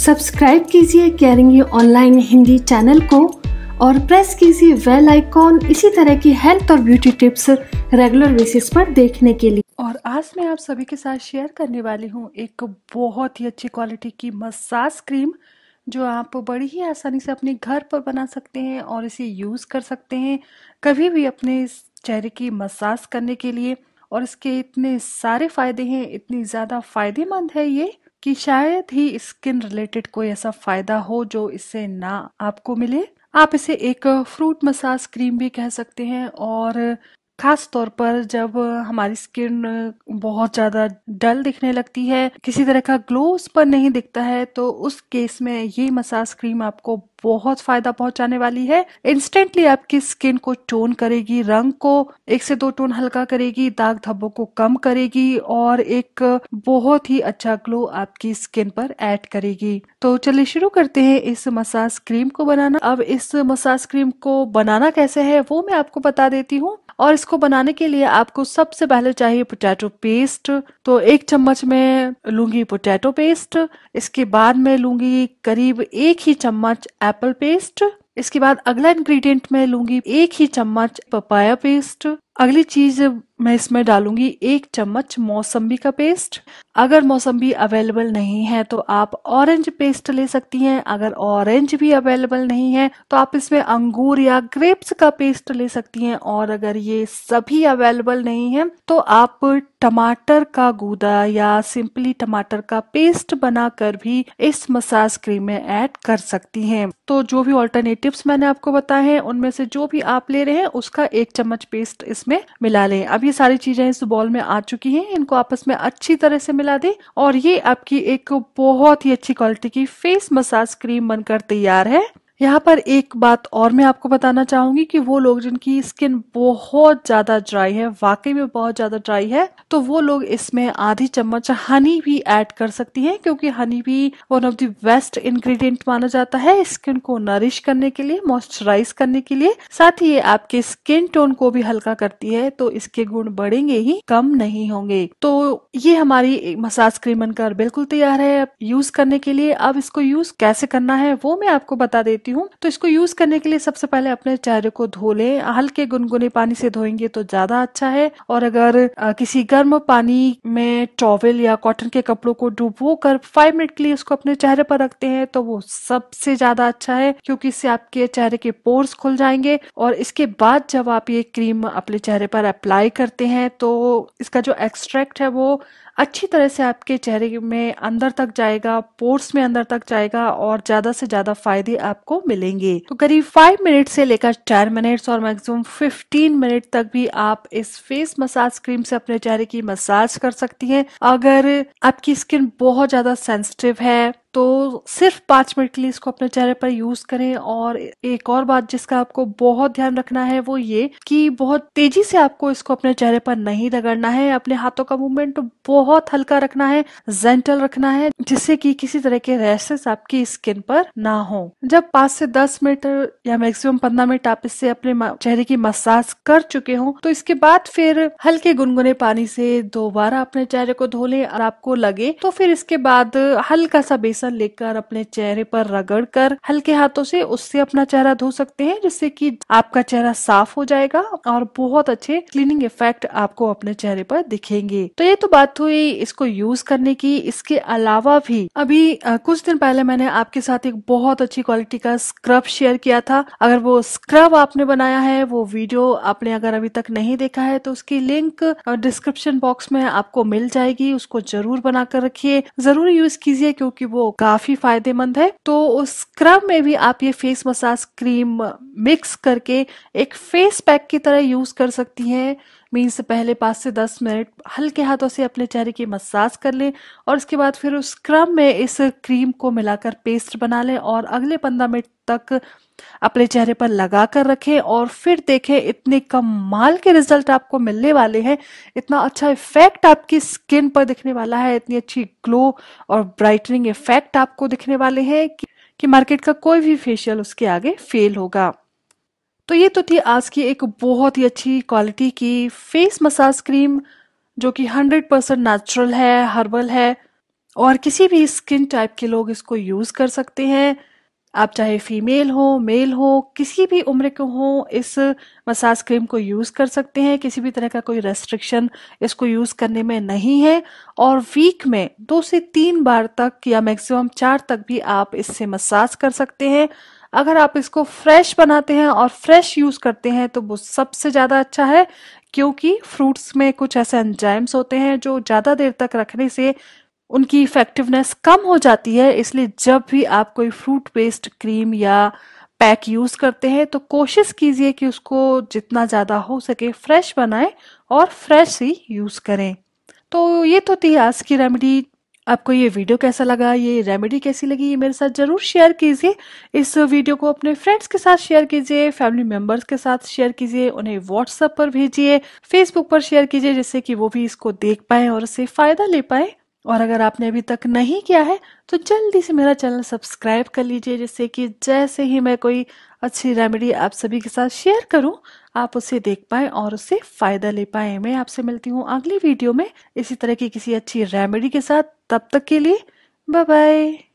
subscribe कीजिए caring you online Hindi channel को और प्रेस कीजिए वेल आइकॉन इसी तरह की हेल्थ और ब्यूटी टिप्स रेगुलर बेसिस पर देखने के लिए और आज मैं आप सभी के साथ शेयर करने वाली हूँ एक बहुत ही अच्छी क्वालिटी की मसाज क्रीम जो आप बड़ी ही आसानी से अपने घर पर बना सकते हैं और इसे यूज़ कर सकते हैं कभी भी अपने चेहरे की मसाज करने के लिए और इसके इतने सारे फायदे हैं इतनी ज़्यादा फायदेमंद है ये कि शायद ही स्किन रिलेटेड कोई ऐसा फायदा हो जो इससे ना आपको मिले आप इसे एक फ्रूट मसाज क्रीम भी कह सकते हैं और खास तौर पर जब हमारी स्किन बहुत ज़्यादा डल दिखने लगती है किसी तरह का ग्लो उस पर नहीं दिखता है तो उस केस में ये मसाज क्रीम आपको बहुत फायदा पहुंचाने वाली है इंस्टेंटली आपकी स्किन को टोन करेगी रंग को एक से दो टोन हल्का करेगी दाग धब्बों को कम करेगी और एक बहुत ही अच्छा ग्लो आपकी स्किन पर ऐड करेगी तो चलिए शुरू करते हैं इस मसाज क्रीम को बनाना अब इस मसाज क्रीम को बनाना कैसे है वो मैं आपको बता देती हूँ और इसको को बनाने के लिए आपको सबसे पहले चाहिए पोटैटो पेस्ट तो एक चम्मच में लूंगी पोटैटो पेस्ट इसके बाद में लूंगी करीब एक ही चम्मच एप्पल पेस्ट इसके बाद अगला इंग्रेडिएंट मैं लूंगी एक ही चम्मच पपाया पेस्ट अगली चीज मैं इसमें डालूंगी एक चम्मच मौसम्बी का पेस्ट अगर मौसम्बी अवेलेबल नहीं है तो आप ऑरेंज पेस्ट ले सकती हैं अगर ऑरेंज भी अवेलेबल नहीं है तो आप इसमें अंगूर या ग्रेप्स का पेस्ट ले सकती हैं और अगर ये सभी अवेलेबल नहीं है तो आप टमाटर का गूदा या सिंपली टमाटर का पेस्ट बनाकर भी इस मसाज क्रीम में ऐड कर सकती हैं तो जो भी ऑल्टरनेटिव मैंने आपको बताए हैं उनमें से जो भी आप ले रहे हैं उसका एक चम्मच पेस्ट इसमें मिला लें अभी ये सारी चीजें इस बॉल में आ चुकी हैं इनको आपस में अच्छी तरह से मिला दें और ये आपकी एक बहुत ही अच्छी क्वालिटी की फेस मसाज क्रीम बनकर तैयार है यहाँ पर एक बात और मैं आपको बताना चाहूंगी कि वो लोग जिनकी स्किन बहुत ज्यादा ड्राई है वाकई में बहुत ज्यादा ड्राई है तो वो लोग इसमें आधी चम्मच हनी भी ऐड कर सकती हैं क्योंकि हनी भी one of the best ingredient माना जाता है स्किन को नरिश करने के लिए मॉइस्चराइज करने के लिए साथ ही ये आपके स्किन टोन को भी हल्का करती है तो इसके गुण बढ़ेंगे ही कम नहीं होंगे तो ये हमारी मसाज क्रीम बनकर बिल्कुल तैयार है यूज करने के लिए अब इसको यूज कैसे करना है वो मैं आपको बता देती हूँ करती हूँ तो इसको यूज करने के लिए सबसे पहले अपने चेहरे को धो लें हल्के गुनगुने पानी से धोएंगे तो ज्यादा अच्छा है और अगर किसी गर्म पानी में टॉवेल या कॉटन के कपड़ों को डुबो कर फाइव मिनट के लिए उसको अपने चेहरे पर रखते हैं तो वो सबसे ज्यादा अच्छा है क्योंकि इससे आपके चेहरे के पोर्स खुल जाएंगे और इसके बाद जब आप ये क्रीम अपने चेहरे पर अप्लाई करते हैं तो इसका जो एक्सट्रैक्ट है वो अच्छी तरह से आपके चेहरे में अंदर तक जाएगा पोर्स में अंदर तक जाएगा और ज़्यादा से ज़्यादा फायदे आपको मिलेंगे तो करीब फाइव मिनट से लेकर चार मिनट्स और मैक्सिमम फिफ्टीन मिनट तक भी आप इस फेस मसाज क्रीम से अपने चेहरे की मसाज कर सकती हैं अगर आपकी स्किन बहुत ज्यादा सेंसिटिव है तो सिर्फ पाँच मिनट के लिए इसको अपने चेहरे पर यूज करें और एक और बात जिसका आपको बहुत ध्यान रखना है वो ये कि बहुत तेजी से आपको इसको अपने चेहरे पर नहीं रगड़ना है अपने हाथों का मूवमेंट बहुत हल्का रखना है जेंटल रखना है जिससे कि किसी तरह के रैसेस आपकी स्किन पर ना हो जब पाँच से दस मिनट या मैक्सिमम पंद्रह मिनट आप इससे अपने चेहरे की मसाज कर चुके हों तो इसके बाद फिर हल्के गुनगुने पानी से दोबारा अपने चेहरे को धो लें और आपको लगे तो फिर इसके बाद हल्का सा बेसन बेसन लेकर अपने चेहरे पर रगड़ कर हल्के हाथों से उससे अपना चेहरा धो सकते हैं जिससे कि आपका चेहरा साफ हो जाएगा और बहुत अच्छे क्लीनिंग इफेक्ट आपको अपने चेहरे पर दिखेंगे तो ये तो बात हुई इसको यूज करने की इसके अलावा भी अभी कुछ दिन पहले मैंने आपके साथ एक बहुत अच्छी क्वालिटी का स्क्रब शेयर किया था अगर वो स्क्रब आपने बनाया है वो वीडियो आपने अगर अभी तक नहीं देखा है तो उसकी लिंक डिस्क्रिप्शन बॉक्स में आपको मिल जाएगी उसको जरूर बनाकर रखिए जरूर यूज कीजिए क्योंकि वो काफी फायदेमंद है तो उस क्रम में भी आप ये फेस मसाज क्रीम मिक्स करके एक फेस पैक की तरह यूज कर सकती हैं मीन से पहले पाँच से दस मिनट हल्के हाथों से अपने चेहरे की मसाज कर लें और उसके बाद फिर उस क्रम में इस क्रीम को मिलाकर पेस्ट बना लें और अगले पंद्रह मिनट तक अपने चेहरे पर लगा कर रखें और फिर देखें इतने कमाल के रिजल्ट आपको मिलने वाले हैं इतना अच्छा इफेक्ट आपकी स्किन पर दिखने वाला है इतनी अच्छी ग्लो और ब्राइटनिंग इफेक्ट आपको दिखने वाले हैं कि, कि मार्केट का कोई भी फेशियल उसके आगे फेल होगा तो ये तो थी आज की एक बहुत ही अच्छी क्वालिटी की फेस मसाज क्रीम जो कि 100 परसेंट नेचुरल है हर्बल है और किसी भी स्किन टाइप के लोग इसको यूज़ कर सकते हैं आप चाहे फीमेल हो मेल हो किसी भी उम्र के हो इस मसाज क्रीम को यूज़ कर सकते हैं किसी भी तरह का कोई रेस्ट्रिक्शन इसको यूज़ करने में नहीं है और वीक में दो से तीन बार तक या मैक्सिमम चार तक भी आप इससे मसाज कर सकते हैं अगर आप इसको फ्रेश बनाते हैं और फ्रेश यूज करते हैं तो वो सबसे ज्यादा अच्छा है क्योंकि फ्रूट्स में कुछ ऐसे एंजाइम्स होते हैं जो ज्यादा देर तक रखने से उनकी इफेक्टिवनेस कम हो जाती है इसलिए जब भी आप कोई फ्रूट बेस्ड क्रीम या पैक यूज करते हैं तो कोशिश कीजिए कि उसको जितना ज्यादा हो सके फ्रेश बनाएं और फ्रेश ही यूज करें तो ये तो थी आज की रेमेडी आपको ये वीडियो कैसा लगा ये रेमेडी कैसी लगी ये मेरे साथ जरूर शेयर कीजिए इस वीडियो को अपने फ्रेंड्स के साथ शेयर कीजिए फैमिली मेंबर्स के साथ शेयर कीजिए उन्हें व्हाट्सएप पर भेजिए फेसबुक पर शेयर कीजिए जिससे कि वो भी इसको देख पाए और इससे फायदा ले पाए और अगर आपने अभी तक नहीं किया है तो जल्दी से मेरा चैनल सब्सक्राइब कर लीजिए जिससे कि जैसे ही मैं कोई अच्छी रेमेडी आप सभी के साथ शेयर करूं आप उसे देख पाए और उससे फायदा ले पाए मैं आपसे मिलती हूँ अगली वीडियो में इसी तरह की किसी अच्छी रेमेडी के साथ तब तक के लिए बाय बाय